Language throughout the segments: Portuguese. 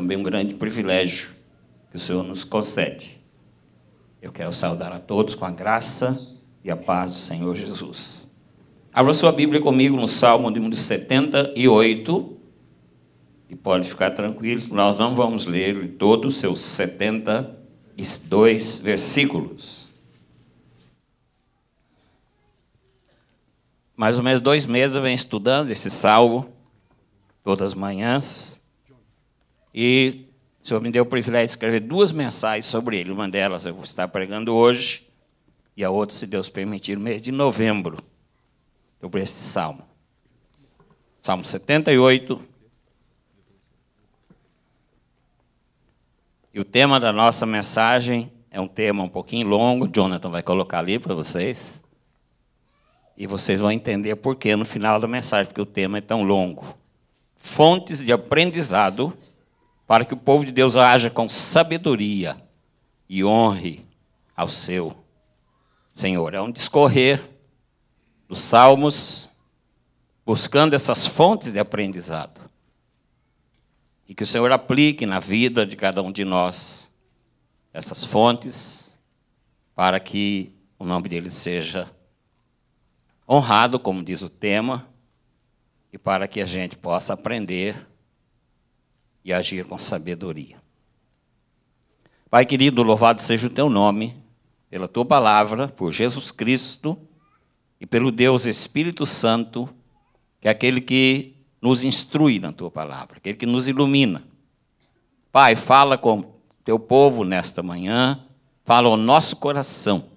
Também um grande privilégio que o Senhor nos concede. Eu quero saudar a todos com a graça e a paz do Senhor Jesus. Abra sua Bíblia comigo no Salmo de 78. E pode ficar tranquilo, nós não vamos ler todos os seus 72 versículos. Mais ou menos dois meses eu venho estudando esse salmo, todas as manhãs. E o senhor me deu o privilégio de escrever duas mensagens sobre ele. Uma delas eu vou estar pregando hoje, e a outra, se Deus permitir, no mês de novembro, sobre este salmo. Salmo 78. E o tema da nossa mensagem é um tema um pouquinho longo, Jonathan vai colocar ali para vocês. E vocês vão entender por que no final da mensagem, porque o tema é tão longo. Fontes de aprendizado para que o povo de Deus haja com sabedoria e honre ao seu Senhor. É um discorrer dos Salmos, buscando essas fontes de aprendizado. E que o Senhor aplique na vida de cada um de nós essas fontes, para que o nome dele seja honrado, como diz o tema, e para que a gente possa aprender e agir com sabedoria. Pai querido, louvado seja o teu nome, pela tua palavra, por Jesus Cristo e pelo Deus Espírito Santo, que é aquele que nos instrui na tua palavra, aquele que nos ilumina. Pai, fala com teu povo nesta manhã, fala ao nosso coração.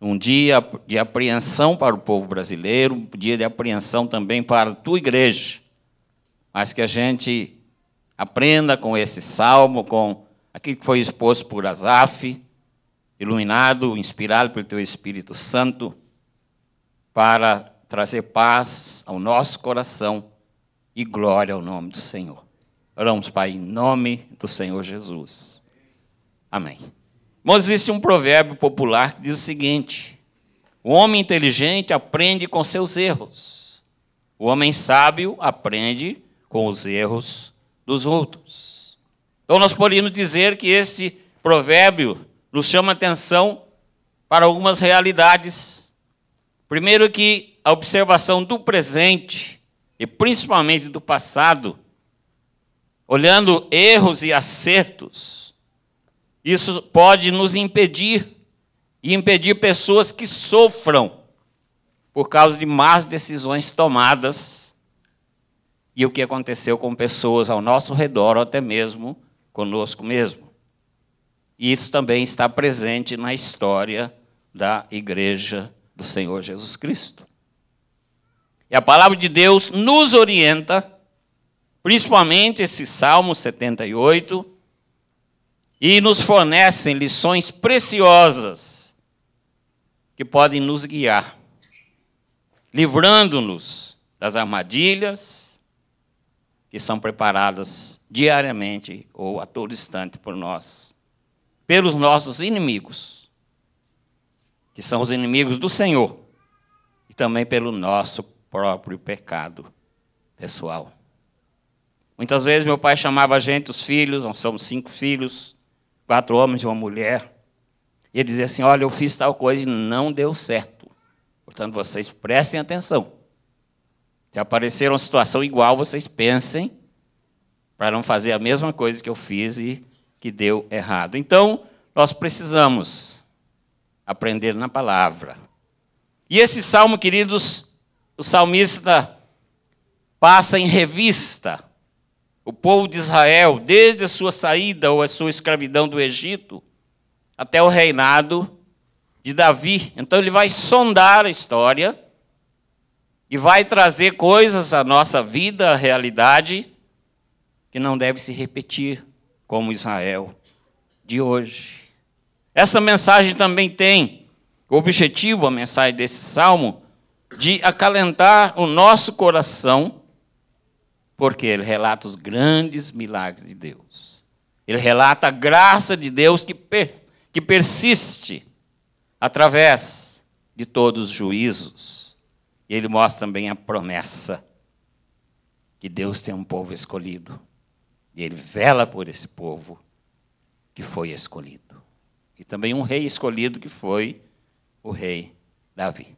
Um dia de apreensão para o povo brasileiro, um dia de apreensão também para a tua igreja, mas que a gente Aprenda com esse salmo, com aquilo que foi exposto por Asaf, iluminado, inspirado pelo teu Espírito Santo, para trazer paz ao nosso coração e glória ao nome do Senhor. Oramos, Pai, em nome do Senhor Jesus. Amém. Mas existe um provérbio popular que diz o seguinte: o homem inteligente aprende com seus erros, o homem sábio aprende com os erros dos outros. Então, nós podemos dizer que esse provérbio nos chama atenção para algumas realidades. Primeiro, que a observação do presente e principalmente do passado, olhando erros e acertos, isso pode nos impedir e impedir pessoas que sofram por causa de más decisões tomadas e o que aconteceu com pessoas ao nosso redor, ou até mesmo conosco mesmo. E isso também está presente na história da Igreja do Senhor Jesus Cristo. E a palavra de Deus nos orienta, principalmente esse Salmo 78, e nos fornece lições preciosas que podem nos guiar, livrando-nos das armadilhas, que são preparadas diariamente ou a todo instante por nós, pelos nossos inimigos, que são os inimigos do Senhor, e também pelo nosso próprio pecado pessoal. Muitas vezes meu pai chamava a gente, os filhos, nós somos cinco filhos, quatro homens e uma mulher, e ele dizia assim: Olha, eu fiz tal coisa e não deu certo. Portanto, vocês prestem atenção. Se aparecer uma situação igual, vocês pensem para não fazer a mesma coisa que eu fiz e que deu errado. Então, nós precisamos aprender na palavra. E esse salmo, queridos, o salmista passa em revista o povo de Israel, desde a sua saída ou a sua escravidão do Egito, até o reinado de Davi. Então ele vai sondar a história e vai trazer coisas à nossa vida, à realidade, que não deve se repetir, como Israel de hoje. Essa mensagem também tem o objetivo, a mensagem desse salmo, de acalentar o nosso coração, porque ele relata os grandes milagres de Deus. Ele relata a graça de Deus que, per que persiste através de todos os juízos ele mostra também a promessa que Deus tem um povo escolhido. E ele vela por esse povo que foi escolhido. E também um rei escolhido que foi o rei Davi.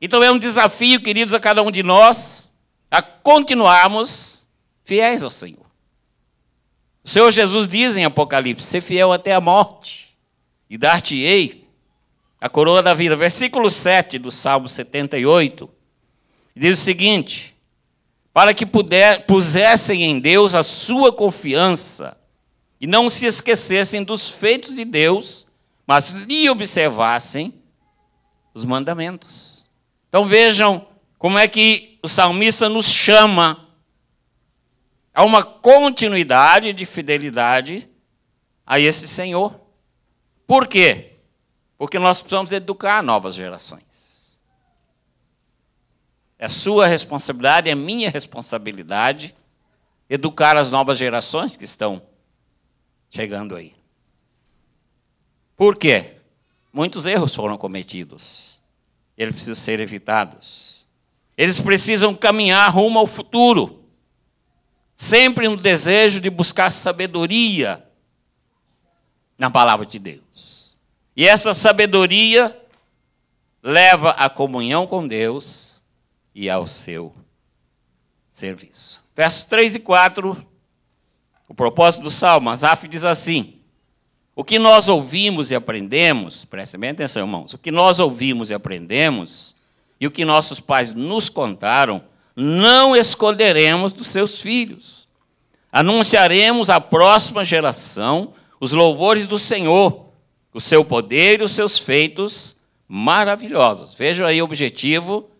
Então é um desafio, queridos, a cada um de nós a continuarmos fiéis ao Senhor. O Senhor Jesus diz em Apocalipse: ser fiel até a morte, e dar-te-ei a coroa da vida. Versículo 7 do Salmo 78 diz o seguinte: Para que puder, pusessem em Deus a sua confiança e não se esquecessem dos feitos de Deus, mas lhe observassem os mandamentos. Então vejam como é que o salmista nos chama a uma continuidade de fidelidade a esse Senhor. Por quê? Porque nós precisamos educar novas gerações. É sua responsabilidade, é minha responsabilidade educar as novas gerações que estão chegando aí. Por quê? Muitos erros foram cometidos. Eles precisam ser evitados. Eles precisam caminhar rumo ao futuro. Sempre no desejo de buscar sabedoria na palavra de Deus. E essa sabedoria leva à comunhão com Deus e ao seu serviço. Versos 3 e 4, o propósito do Salmo, Asaf diz assim: O que nós ouvimos e aprendemos, prestem bem atenção, irmãos, o que nós ouvimos e aprendemos, e o que nossos pais nos contaram, não esconderemos dos seus filhos. Anunciaremos à próxima geração os louvores do Senhor o seu poder e os seus feitos maravilhosos. Vejam aí o objetivo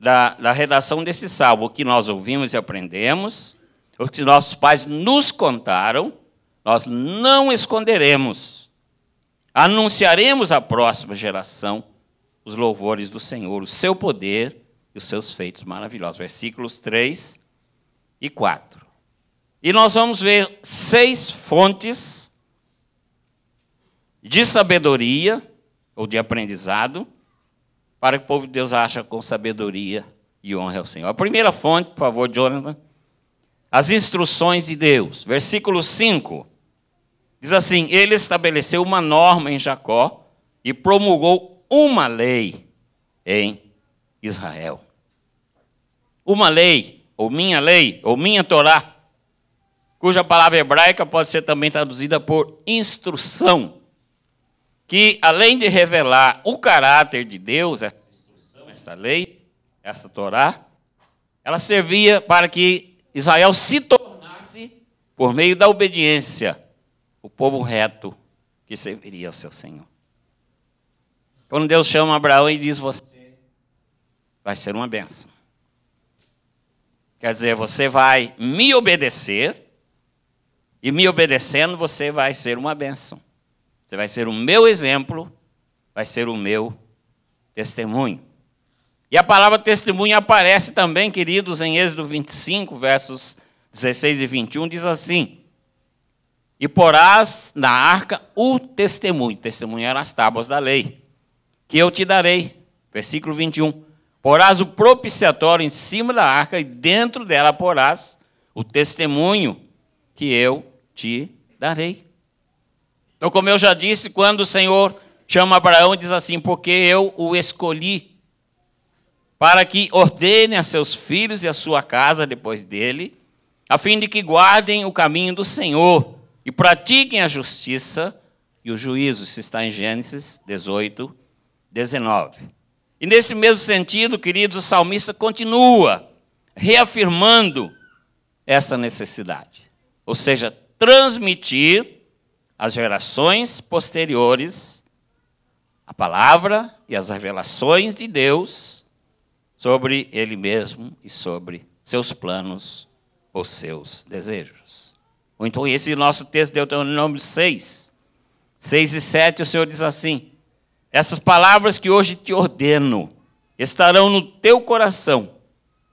da, da redação desse salmo: o que nós ouvimos e aprendemos, o que nossos pais nos contaram, nós não esconderemos. Anunciaremos à próxima geração os louvores do Senhor, o seu poder e os seus feitos maravilhosos. Versículos 3 e 4. E nós vamos ver seis fontes de sabedoria ou de aprendizado, para que o povo de Deus ache com sabedoria e honra ao Senhor. A primeira fonte, por favor, Jonathan. As instruções de Deus. Versículo 5. Diz assim: Ele estabeleceu uma norma em Jacó e promulgou uma lei em Israel. Uma lei, ou minha lei, ou minha Torá, cuja palavra hebraica pode ser também traduzida por instrução que além de revelar o caráter de Deus, essa instrução, esta lei, essa Torá, ela servia para que Israel se tornasse, por meio da obediência, o povo reto que serviria ao seu Senhor. Quando Deus chama Abraão e diz: Você vai ser uma bênção. Quer dizer, você vai me obedecer, e me obedecendo, você vai ser uma bênção. Você vai ser o meu exemplo, vai ser o meu testemunho. E a palavra testemunho aparece também, queridos, em Êxodo 25, versos 16 e 21, diz assim: E porás na arca o testemunho, testemunhar as tábuas da lei, que eu te darei. Versículo 21. Porás o propiciatório em cima da arca, e dentro dela porás o testemunho que eu te darei. Então, como eu já disse, quando o Senhor chama Abraão e diz assim: Porque eu o escolhi para que ordene a seus filhos e a sua casa depois dele, a fim de que guardem o caminho do Senhor e pratiquem a justiça e o juízo. Isso está em Gênesis 18, 19. E nesse mesmo sentido, queridos, o salmista continua reafirmando essa necessidade, ou seja, transmitir às gerações posteriores a palavra e as revelações de Deus sobre ele mesmo e sobre seus planos ou seus desejos. então, esse nosso texto, Deuteronômio 6, 6 e 7, o Senhor diz assim: Essas palavras que hoje te ordeno estarão no teu coração,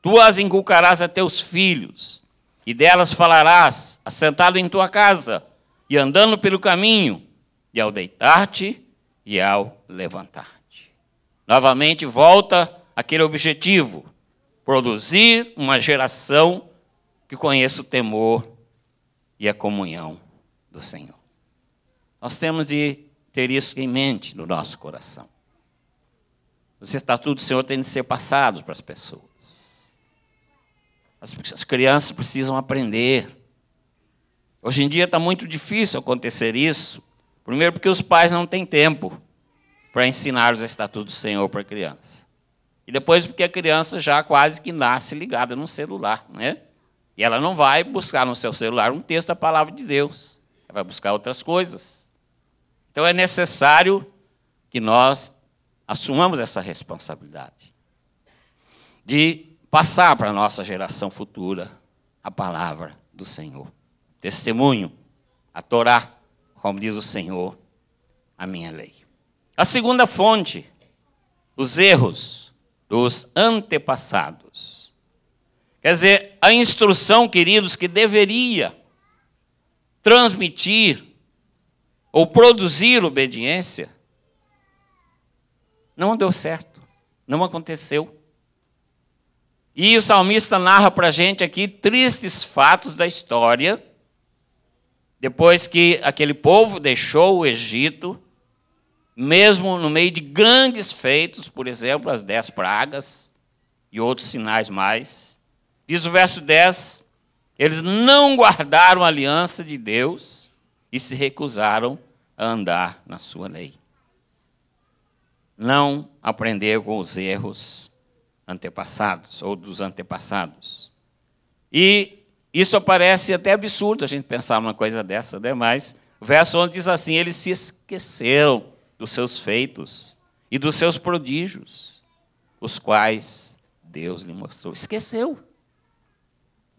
tu as inculcarás a teus filhos, e delas falarás, assentado em tua casa e andando pelo caminho, e ao deitar-te e ao levantar-te. Novamente volta aquele objetivo: produzir uma geração que conheça o temor e a comunhão do Senhor. Nós temos de ter isso em mente no nosso coração. Os estatutos do Senhor têm de ser passados para as pessoas. As, as crianças precisam aprender Hoje em dia está muito difícil acontecer isso. Primeiro, porque os pais não têm tempo para ensinar os estatutos do Senhor para a criança. E depois, porque a criança já quase que nasce ligada num celular, né? E ela não vai buscar no seu celular um texto da palavra de Deus. Ela vai buscar outras coisas. Então é necessário que nós assumamos essa responsabilidade de passar para a nossa geração futura a palavra do Senhor testemunho, a Torá, como diz o Senhor, a minha lei. A segunda fonte, os erros dos antepassados. Quer dizer, a instrução, queridos, que deveria transmitir ou produzir obediência, não deu certo, não aconteceu. E o salmista narra para a gente aqui tristes fatos da história depois que aquele povo deixou o Egito, mesmo no meio de grandes feitos, por exemplo, as dez pragas e outros sinais mais, diz o verso 10: eles não guardaram a aliança de Deus e se recusaram a andar na sua lei. Não aprender com os erros antepassados ou dos antepassados. E isso parece até absurdo a gente pensar numa coisa dessa, né? mas o verso 11 diz assim: Eles se esqueceram dos seus feitos e dos seus prodígios, os quais Deus lhe mostrou. Esqueceu.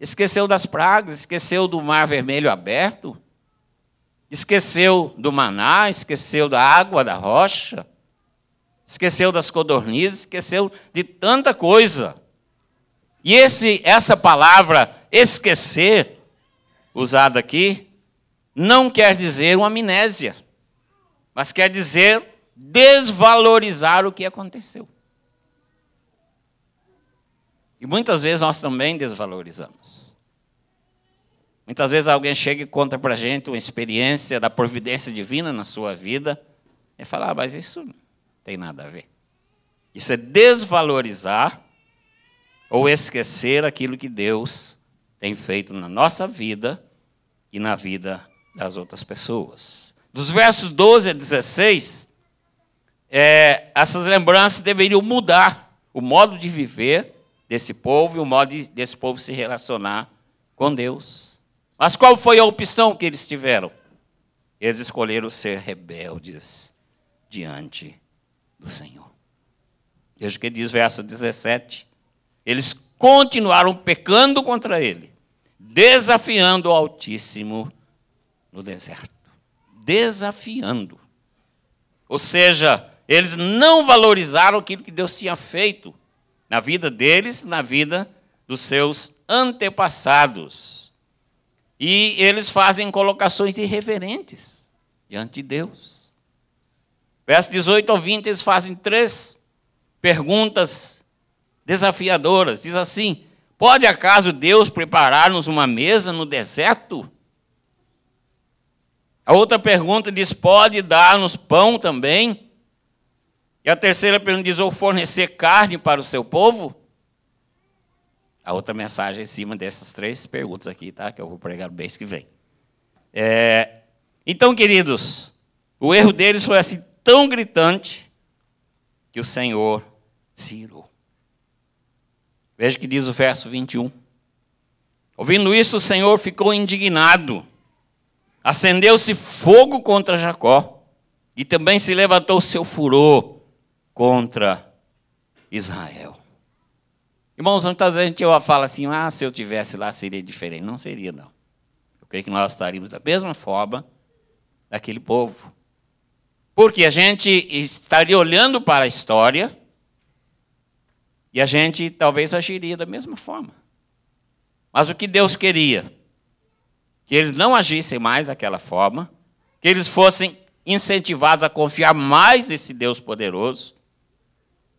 Esqueceu das pragas, esqueceu do mar vermelho aberto, esqueceu do maná, esqueceu da água da rocha, esqueceu das codornizes, esqueceu de tanta coisa. E esse, essa palavra esquecer, usado aqui, não quer dizer uma amnésia, mas quer dizer desvalorizar o que aconteceu. E muitas vezes nós também desvalorizamos. Muitas vezes alguém chega e conta para a gente uma experiência da providência divina na sua vida e fala, ah, mas isso não tem nada a ver. Isso é desvalorizar ou esquecer aquilo que Deus tem feito na nossa vida e na vida das outras pessoas. Dos versos 12 a 16, é, essas lembranças deveriam mudar o modo de viver desse povo e o modo desse povo se relacionar com Deus. Mas qual foi a opção que eles tiveram? Eles escolheram ser rebeldes diante do Senhor. Veja o que diz o verso 17. Eles continuaram pecando contra ele, desafiando o Altíssimo no deserto. Desafiando. Ou seja, eles não valorizaram aquilo que Deus tinha feito na vida deles, na vida dos seus antepassados. E eles fazem colocações irreverentes diante de Deus. Verso 18 ao 20, eles fazem três perguntas desafiadoras. Diz assim: Pode acaso Deus preparar-nos uma mesa no deserto? A outra pergunta diz: Pode dar-nos pão também? E a terceira pergunta diz: Ou fornecer carne para o seu povo? A outra mensagem é em cima dessas três perguntas aqui, tá? Que eu vou pregar no mês que vem. É, então, queridos, o erro deles foi assim tão gritante que o Senhor se irou. Veja que diz o verso 21. Ouvindo isso, o Senhor ficou indignado. Acendeu-se fogo contra Jacó. E também se levantou seu furor contra Israel. Irmãos, muitas vezes a gente fala assim: ah, se eu tivesse lá seria diferente. Não seria, não. Eu creio que nós estaríamos da mesma forma daquele povo. Porque a gente estaria olhando para a história e a gente talvez agiria da mesma forma. Mas o que Deus queria? Que eles não agissem mais daquela forma, que eles fossem incentivados a confiar mais nesse Deus poderoso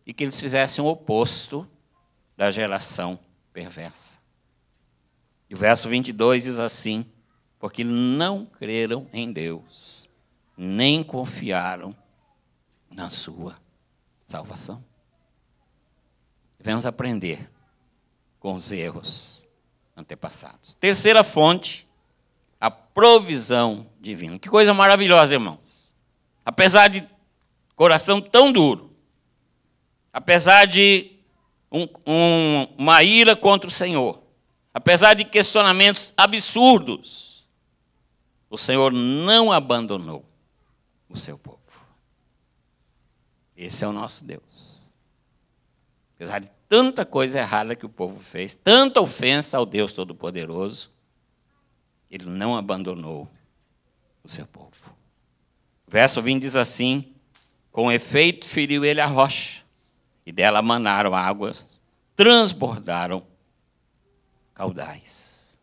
e que eles fizessem o oposto da geração perversa. E o verso 22 diz assim: Porque não creram em Deus, nem confiaram na sua salvação devemos aprender com os erros antepassados. Terceira fonte, a provisão divina. Que coisa maravilhosa, irmãos. Apesar de coração tão duro, apesar de um, um, uma ira contra o Senhor, apesar de questionamentos absurdos, o Senhor não abandonou o seu povo. Esse é o nosso Deus. Apesar de tanta coisa errada que o povo fez, tanta ofensa ao Deus Todo-Poderoso, ele não abandonou o seu povo. O verso 20 diz assim: Com efeito feriu ele a rocha, e dela manaram águas, transbordaram caudais.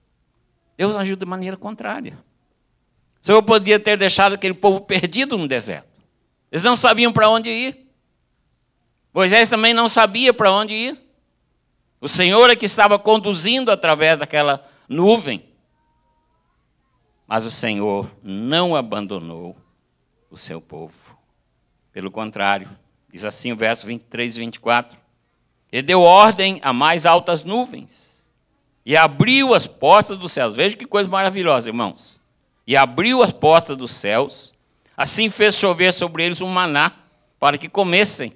Deus agiu de maneira contrária. O Senhor podia ter deixado aquele povo perdido no deserto. Eles não sabiam para onde ir. Moisés também não sabia para onde ir. O Senhor é que estava conduzindo através daquela nuvem. Mas o Senhor não abandonou o seu povo. Pelo contrário, diz assim o verso 23 e 24: Ele deu ordem a mais altas nuvens e abriu as portas dos céus. Veja que coisa maravilhosa, irmãos. E abriu as portas dos céus, assim fez chover sobre eles um maná para que comessem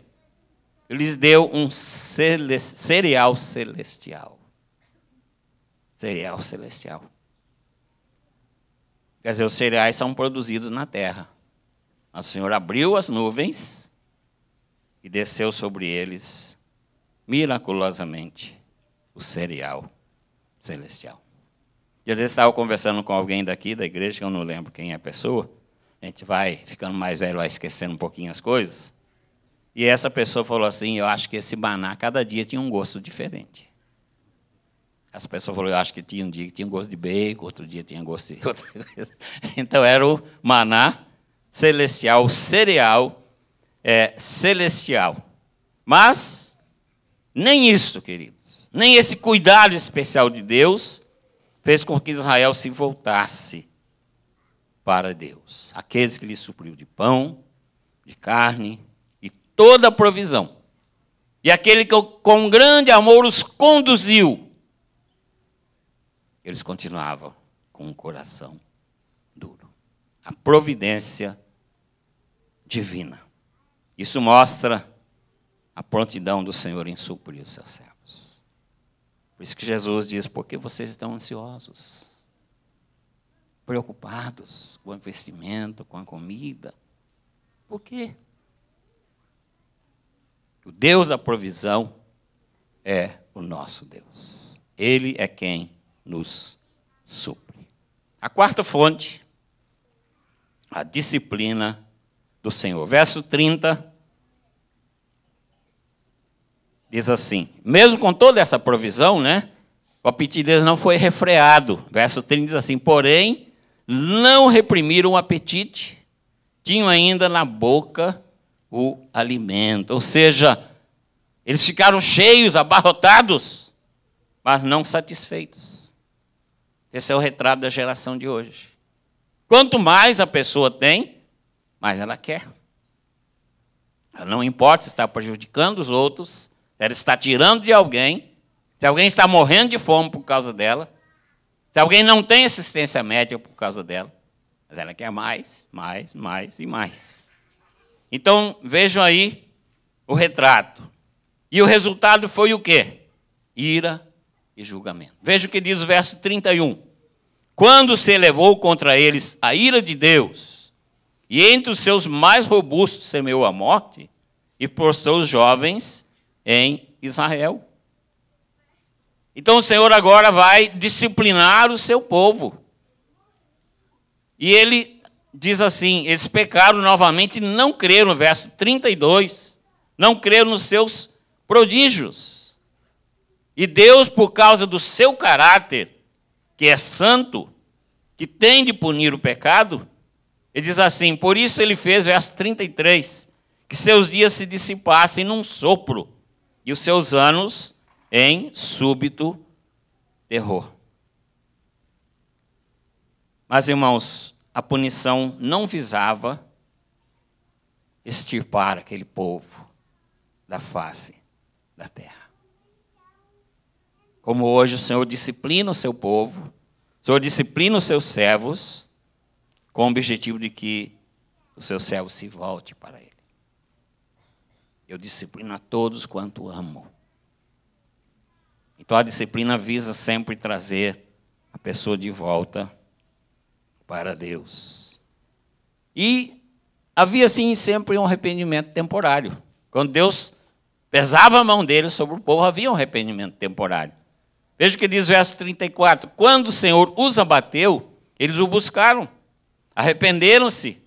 lhes deu um cereal celestial. Cereal celestial. Quer dizer, os cereais são produzidos na terra. O Senhor abriu as nuvens e desceu sobre eles, miraculosamente, o cereal celestial. Eu estava conversando com alguém daqui da igreja, que eu não lembro quem é a pessoa. A gente vai ficando mais velho, vai esquecendo um pouquinho as coisas. E essa pessoa falou assim: Eu acho que esse maná cada dia tinha um gosto diferente. Essa pessoa falou: Eu acho que tinha um dia que tinha um gosto de bacon, outro dia tinha gosto de outra coisa. Então era o maná celestial, o cereal é, celestial. Mas, nem isso, queridos, nem esse cuidado especial de Deus fez com que Israel se voltasse para Deus. Aqueles que lhe supriu de pão, de carne, toda a provisão. E aquele que com grande amor os conduziu, eles continuavam com o um coração duro. A providência divina. Isso mostra a prontidão do Senhor em suprir os seus servos. Por isso que Jesus diz: porque vocês estão ansiosos, preocupados com o investimento, com a comida? Por quê? O Deus da provisão é o nosso Deus. Ele é quem nos supre. A quarta fonte, a disciplina do Senhor. Verso 30 diz assim: mesmo com toda essa provisão, né? O deles não foi refreado. Verso 30 diz assim: porém, não reprimiram o apetite, tinham ainda na boca o alimento. Ou seja, eles ficaram cheios, abarrotados, mas não satisfeitos. Esse é o retrato da geração de hoje. Quanto mais a pessoa tem, mais ela quer. Ela não importa se está prejudicando os outros, ela está tirando de alguém, se alguém está morrendo de fome por causa dela, se alguém não tem assistência médica por causa dela, mas ela quer mais, mais, mais e mais. Então, vejam aí o retrato. E o resultado foi o quê? Ira e julgamento. Veja o que diz o verso 31. Quando se elevou contra eles a ira de Deus, e entre os seus mais robustos semeou a morte, e postou os jovens em Israel. Então o Senhor agora vai disciplinar o seu povo. E ele diz assim: eles pecaram novamente e não creram, verso 32, não creram nos seus prodígios. E Deus, por causa do seu caráter, que é santo, que tem de punir o pecado, ele diz assim: por isso ele fez, verso 33, que seus dias se dissipassem num sopro e os seus anos em súbito terror. Mas, irmãos, a punição não visava extirpar aquele povo da face da terra. Como hoje o Senhor disciplina o seu povo, o Senhor disciplina os seus servos, com o objetivo de que o seu servo se volte para Ele. Eu disciplino a todos quanto amo. Então a disciplina visa sempre trazer a pessoa de volta para Deus. E havia sim sempre um arrependimento temporário. Quando Deus pesava a mão dele sobre o povo, havia um arrependimento temporário. Veja o que diz o verso 34: Quando o Senhor os abateu, eles o buscaram, arrependeram-se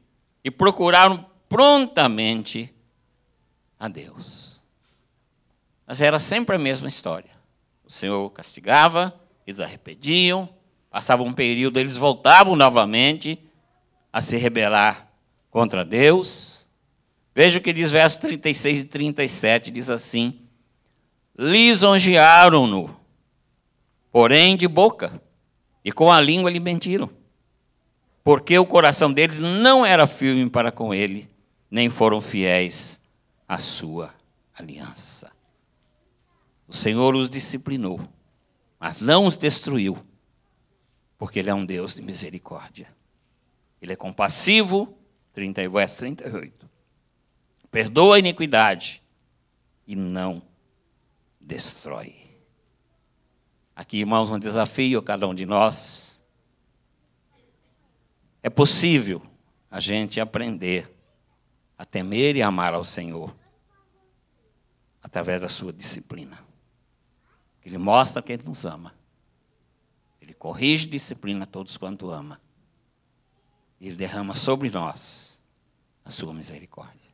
e procuraram prontamente a Deus. Mas era sempre a mesma história. O Senhor castigava, eles arrependiam, Passava um período, eles voltavam novamente a se rebelar contra Deus. Veja o que diz verso 36 e 37, diz assim: Lisonjearam-no, porém de boca, e com a língua lhe mentiram, porque o coração deles não era firme para com ele, nem foram fiéis à sua aliança. O Senhor os disciplinou, mas não os destruiu porque Ele é um Deus de misericórdia. Ele é compassivo, 30, verso 38. Perdoa a iniquidade e não destrói. Aqui, irmãos, um desafio a cada um de nós. É possível a gente aprender a temer e amar ao Senhor através da sua disciplina. Ele mostra que Ele nos ama corrige e disciplina todos quanto ama. Ele derrama sobre nós a sua misericórdia.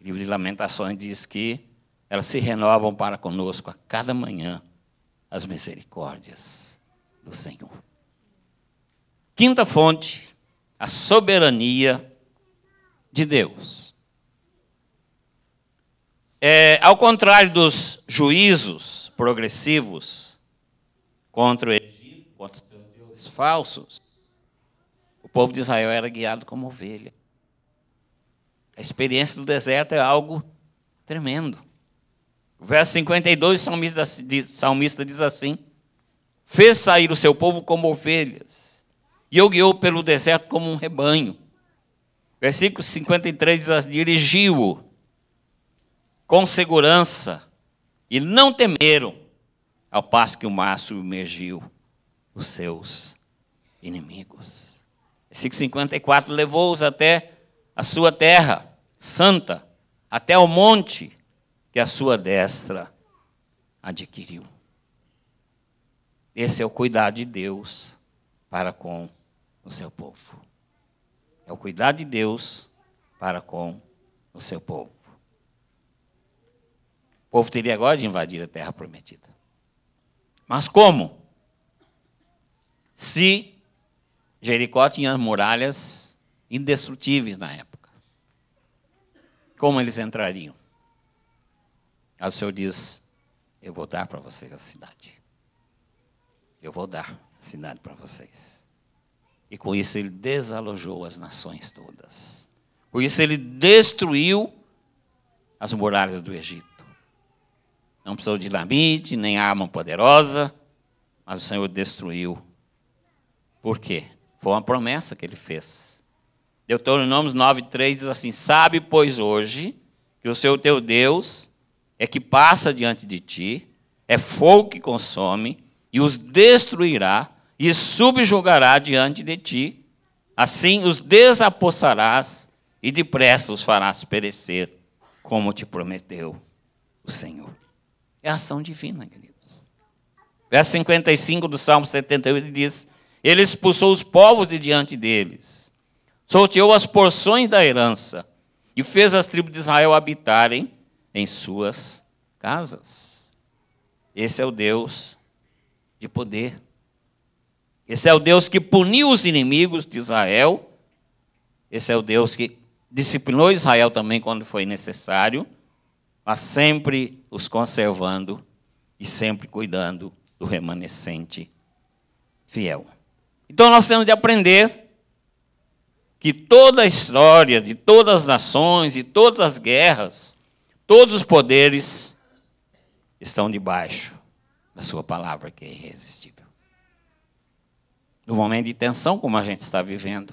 O livro de Lamentações diz que elas se renovam para conosco a cada manhã as misericórdias do Senhor. Quinta fonte, a soberania de Deus. É, ao contrário dos juízos progressivos contra o Egito, contra os seus deuses falsos, o povo de Israel era guiado como ovelha. A experiência do deserto é algo tremendo. O verso 52, o salmista, assim, salmista diz assim: Fez sair o seu povo como ovelhas, e o guiou pelo deserto como um rebanho. Versículo 53 diz assim: Dirigiu-o com segurança, e não temeram, ao passo que o mar submergiu os seus inimigos. Versículo 54: levou-os até a sua terra santa, até o monte que a sua destra adquiriu. Esse é o cuidado de Deus para com o seu povo. É o cuidado de Deus para com o seu povo. O povo teria agora de invadir a terra prometida. Mas como? se Jericó tinha muralhas indestrutíveis na época. Como eles entrariam? Aí o Senhor diz: Eu vou dar para vocês a cidade. Eu vou dar a cidade para vocês. E com isso ele desalojou as nações todas. Com isso ele destruiu as muralhas do Egito. Não precisou de lamite, nem arma poderosa, mas o Senhor destruiu por quê? Foi uma promessa que ele fez. Deuteronômio 9,3 diz assim: Sabe, pois, hoje, que o seu teu Deus é que passa diante de ti, é fogo que consome, e os destruirá, e subjugará diante de ti. Assim os desapossarás, e depressa os farás perecer, como te prometeu o Senhor. É ação divina, queridos. Verso 55 do Salmo 78 diz: ele expulsou os povos de diante deles, sorteou as porções da herança e fez as tribos de Israel habitarem em suas casas. Esse é o Deus de poder. Esse é o Deus que puniu os inimigos de Israel. Esse é o Deus que disciplinou Israel também quando foi necessário, mas sempre os conservando e sempre cuidando do remanescente fiel. Então nós temos de aprender que toda a história de todas as nações e todas as guerras, todos os poderes estão debaixo da sua palavra que é irresistível. No momento de tensão como a gente está vivendo,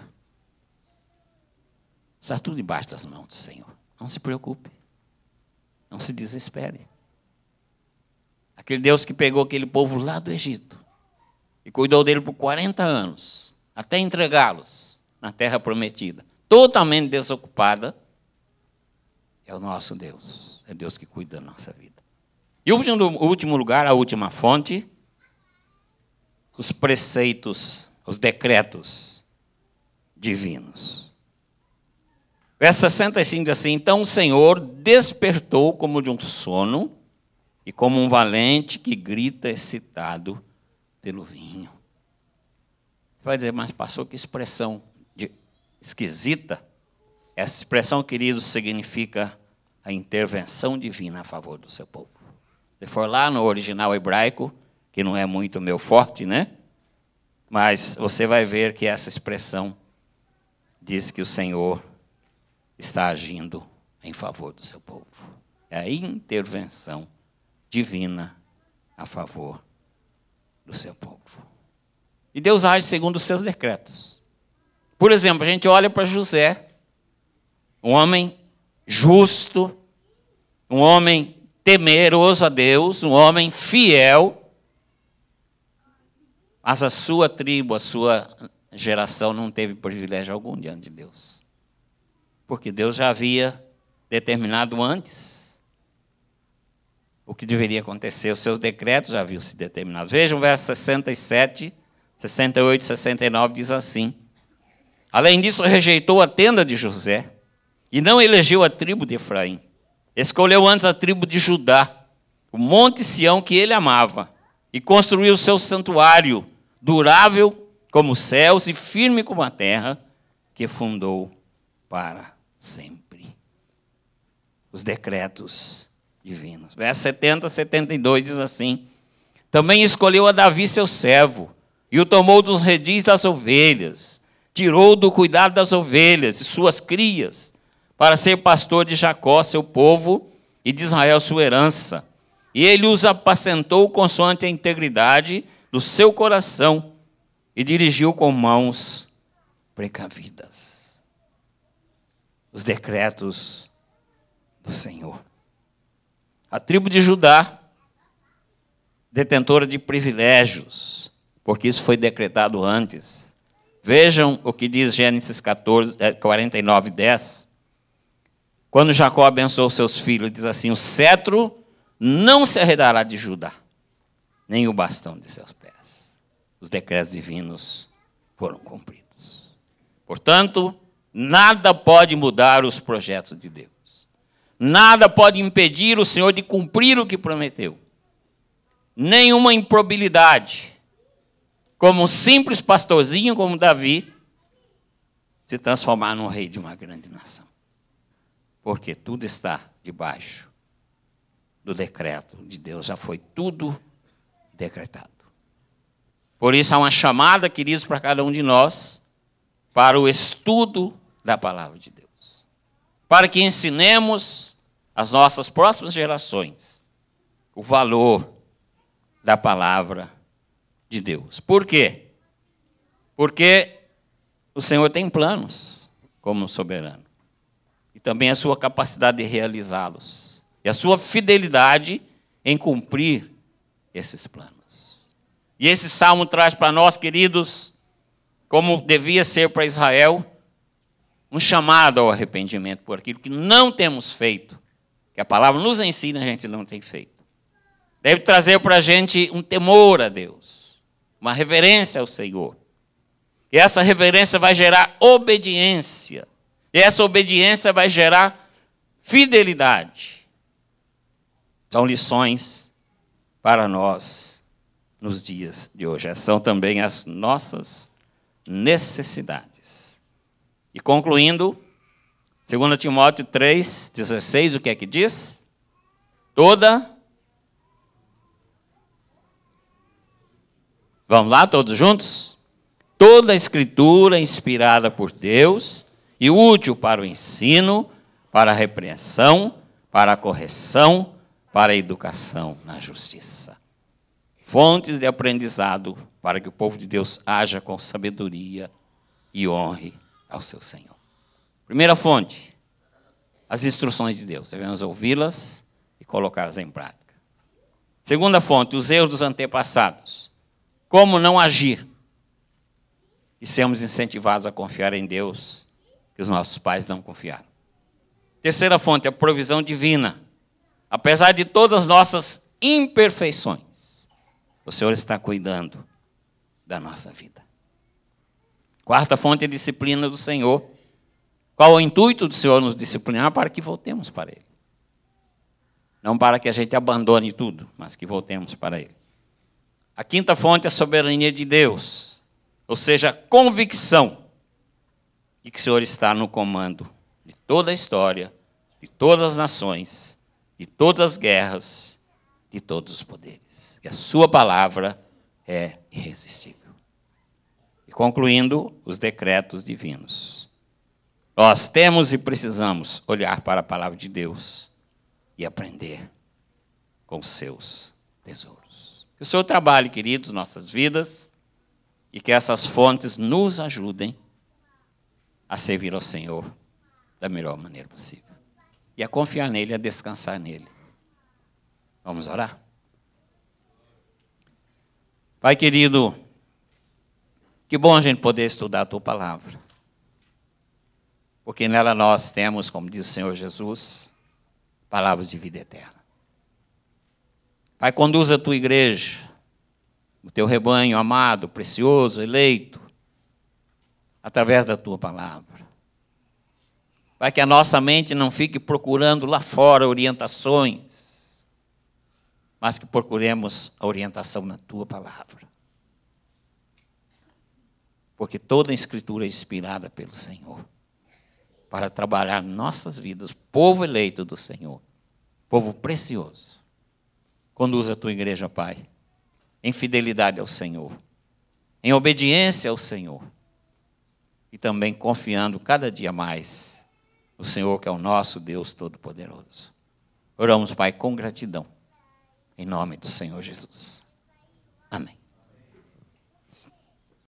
está tudo debaixo das mãos do Senhor. Não se preocupe. Não se desespere. Aquele Deus que pegou aquele povo lá do Egito e cuidou dele por 40 anos, até entregá-los na terra prometida, totalmente desocupada, é o nosso Deus. É Deus que cuida da nossa vida. E o último lugar, a última fonte, os preceitos, os decretos divinos. Verso 65 diz assim: Então o Senhor despertou como de um sono e como um valente que grita excitado pelo vinho. Vai dizer, mas passou que expressão de, esquisita. Essa expressão, queridos, significa a intervenção divina a favor do seu povo. Se for lá no original hebraico, que não é muito meu forte, né? Mas você vai ver que essa expressão diz que o Senhor está agindo em favor do seu povo. É a intervenção divina a favor do seu povo. E Deus age segundo os seus decretos. Por exemplo, a gente olha para José, um homem justo, um homem temeroso a Deus, um homem fiel, mas a sua tribo, a sua geração não teve privilégio algum diante de Deus. Porque Deus já havia determinado antes o que deveria acontecer. Os seus decretos já haviam se determinado Vejam o verso 67, 68 e 69 diz assim: Além disso, rejeitou a tenda de José e não elegeu a tribo de Efraim. Escolheu antes a tribo de Judá, o monte Sião que ele amava, e construiu o seu santuário, durável como os céus e firme como a terra, que fundou para sempre. Os decretos divinos. Verso 70, 72 diz assim: Também escolheu a Davi seu servo, e o tomou dos redis das ovelhas, tirou do cuidado das ovelhas e suas crias, para ser pastor de Jacó, seu povo, e de Israel, sua herança. E ele os apacentou consoante a integridade do seu coração e dirigiu com mãos precavidas os decretos do Senhor. A tribo de Judá, detentora de privilégios, porque isso foi decretado antes. Vejam o que diz Gênesis 14, 49, 10. Quando Jacó abençoou seus filhos, diz assim: O cetro não se arredará de Judá, nem o bastão de seus pés. Os decretos divinos foram cumpridos. Portanto, nada pode mudar os projetos de Deus. Nada pode impedir o Senhor de cumprir o que prometeu. Nenhuma improbabilidade. Como um simples pastorzinho como Davi, se transformar num rei de uma grande nação. Porque tudo está debaixo do decreto de Deus, já foi tudo decretado. Por isso há uma chamada, queridos, para cada um de nós, para o estudo da palavra de Deus para que ensinemos as nossas próximas gerações o valor da palavra de Deus. Por quê? Porque o Senhor tem planos como soberano e também a sua capacidade de realizá-los e a sua fidelidade em cumprir esses planos. E esse salmo traz para nós, queridos, como devia ser para Israel, um chamado ao arrependimento por aquilo que não temos feito, que a palavra nos ensina a gente não tem feito. Deve trazer para a gente um temor a Deus, uma reverência ao Senhor. E essa reverência vai gerar obediência. E essa obediência vai gerar fidelidade. São lições para nós nos dias de hoje. São também as nossas necessidades. E concluindo, 2 Timóteo 3, 16, o que é que diz? Toda. Vamos lá, todos juntos? Toda a escritura é inspirada por Deus e útil para o ensino, para a repreensão, para a correção, para a educação na justiça. Fontes de aprendizado para que o povo de Deus haja com sabedoria e honre ao seu Senhor. Primeira fonte, as instruções de Deus. Devemos ouvi-las e colocá-las em prática. Segunda fonte, os erros dos antepassados. Como não agir? E sermos incentivados a confiar em Deus, que os nossos pais não confiaram. Terceira fonte, a provisão divina. Apesar de todas as nossas imperfeições, o Senhor está cuidando da nossa vida. Quarta fonte é a disciplina do Senhor. Qual o intuito do Senhor nos disciplinar? Ah, para que voltemos para Ele. Não para que a gente abandone tudo, mas que voltemos para Ele. A quinta fonte é a soberania de Deus, ou seja, a convicção de que o Senhor está no comando de toda a história, de todas as nações, de todas as guerras, de todos os poderes. E a Sua palavra é irresistível concluindo os decretos divinos. Nós temos e precisamos olhar para a palavra de Deus e aprender com seus tesouros. Que o seu trabalho, queridos, nossas vidas, e que essas fontes nos ajudem a servir ao Senhor da melhor maneira possível. E a confiar nele, a descansar nele. Vamos orar? Pai querido, que bom a gente poder estudar a tua palavra. Porque nela nós temos, como diz o Senhor Jesus, palavras de vida eterna. Pai, conduza a tua igreja, o teu rebanho amado, precioso, eleito, através da tua palavra. Pai, que a nossa mente não fique procurando lá fora orientações, mas que procuremos a orientação na tua palavra porque toda a Escritura é inspirada pelo Senhor para trabalhar nossas vidas, povo eleito do Senhor, povo precioso. Conduza a tua igreja, Pai, em fidelidade ao Senhor, em obediência ao Senhor e também confiando cada dia mais no Senhor, que é o nosso Deus Todo-Poderoso. Oramos, Pai, com gratidão, em nome do Senhor Jesus. Amém.